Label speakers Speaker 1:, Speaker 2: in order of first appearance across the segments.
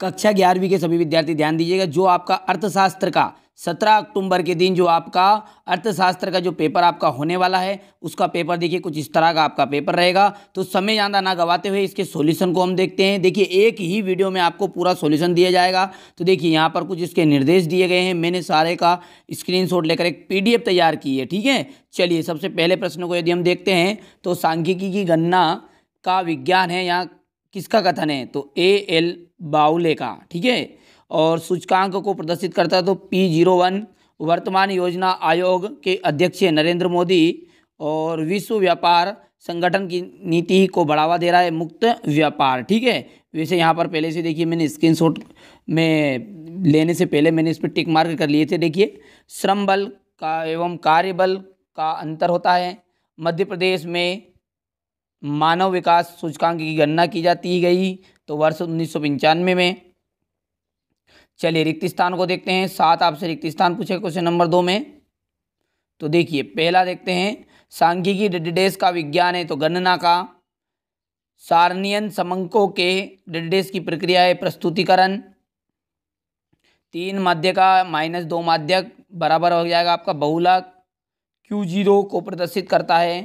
Speaker 1: कक्षा ग्यारहवीं के सभी विद्यार्थी ध्यान दीजिएगा जो आपका अर्थशास्त्र का सत्रह अक्टूबर के दिन जो आपका अर्थशास्त्र का जो पेपर आपका होने वाला है उसका पेपर देखिए कुछ इस तरह का आपका पेपर रहेगा तो समय ज़्यादा ना गवाते हुए इसके सॉल्यूशन को हम देखते हैं देखिए एक ही वीडियो में आपको पूरा सॉल्यूशन दिया जाएगा तो देखिए यहाँ पर कुछ इसके निर्देश दिए गए हैं मैंने सारे का स्क्रीन लेकर एक पी तैयार की है ठीक है चलिए सबसे पहले प्रश्न को यदि हम देखते हैं तो सांख्यिकी की गणना का विज्ञान है यहाँ किसका कथन है तो ए एल बाउले का ठीक है और सूचकांक को प्रदर्शित करता है तो पी जीरो वन वर्तमान योजना आयोग के अध्यक्ष नरेंद्र मोदी और विश्व व्यापार संगठन की नीति को बढ़ावा दे रहा है मुक्त व्यापार ठीक है वैसे यहाँ पर पहले से देखिए मैंने स्क्रीनशॉट में लेने से पहले मैंने इस पर टिक मार्क कर लिए थे देखिए श्रम बल का एवं कार्य बल का अंतर होता है मध्य प्रदेश में मानव विकास सूचकांक की गणना की जाती गई तो वर्ष उन्नीस में चलिए रिक्त स्थान को देखते हैं सात आपसे रिक्त स्थान पूछे क्वेश्चन नंबर दो में तो देखिए पहला देखते हैं सांख्यिकी डिडेस का विज्ञान है तो गणना का सारणियन समंकों के डिडेस की प्रक्रिया है प्रस्तुतिकरण तीन माध्य का माइनस दो माध्यक बराबर हो जाएगा आपका बहुलक क्यू जीरो को प्रदर्शित करता है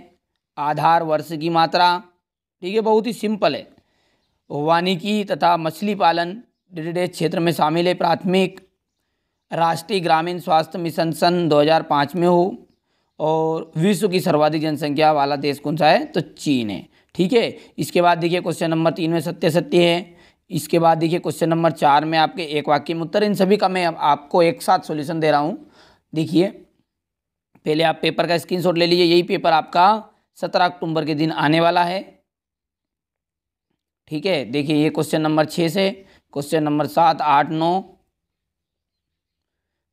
Speaker 1: आधार वर्ष की मात्रा ठीक है बहुत ही सिंपल है वानिकी तथा मछली पालन डिटेड क्षेत्र में शामिल है प्राथमिक राष्ट्रीय ग्रामीण स्वास्थ्य मिशन सन 2005 में हो और विश्व की सर्वाधिक जनसंख्या वाला देश कौन सा है तो चीन है ठीक है इसके बाद देखिए क्वेश्चन नंबर तीन में सत्य सत्य है इसके बाद देखिए क्वेश्चन नंबर चार में आपके एक वाक्य में उत्तर इन सभी का मैं आपको एक साथ सॉल्यूशन दे रहा हूँ देखिए पहले आप पेपर का स्क्रीन ले लीजिए यही पेपर आपका सत्रह अक्टूबर के दिन आने वाला है ठीक है देखिए ये क्वेश्चन नंबर छः से क्वेश्चन नंबर सात आठ नौ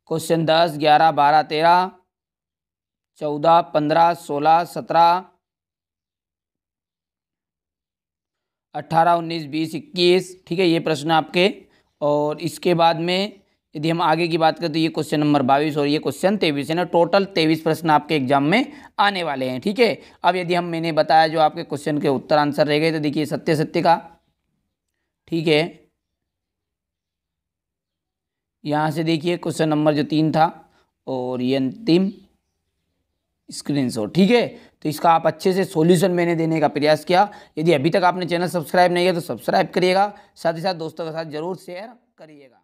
Speaker 1: क्वेश्चन दस ग्यारह बारह तेरह चौदह पंद्रह सोलह सत्रह अट्ठारह उन्नीस बीस इक्कीस ठीक है ये प्रश्न आपके और इसके बाद में यदि हम आगे की बात करें तो ये क्वेश्चन नंबर बाईस और ये क्वेश्चन तेईस है ना टोटल तेईस प्रश्न आपके एग्जाम में आने वाले हैं ठीक है अब यदि हम मैंने बताया जो आपके क्वेश्चन के उत्तर आंसर रह गए तो देखिए सत्य सत्य का ठीक है यहाँ से देखिए क्वेश्चन नंबर जो तीन था और ये अंतिम स्क्रीन ठीक है तो इसका आप अच्छे से सॉल्यूशन मैंने देने का प्रयास किया यदि अभी तक आपने चैनल सब्सक्राइब नहीं किया तो सब्सक्राइब करिएगा साथ ही साथ दोस्तों के साथ जरूर शेयर करिएगा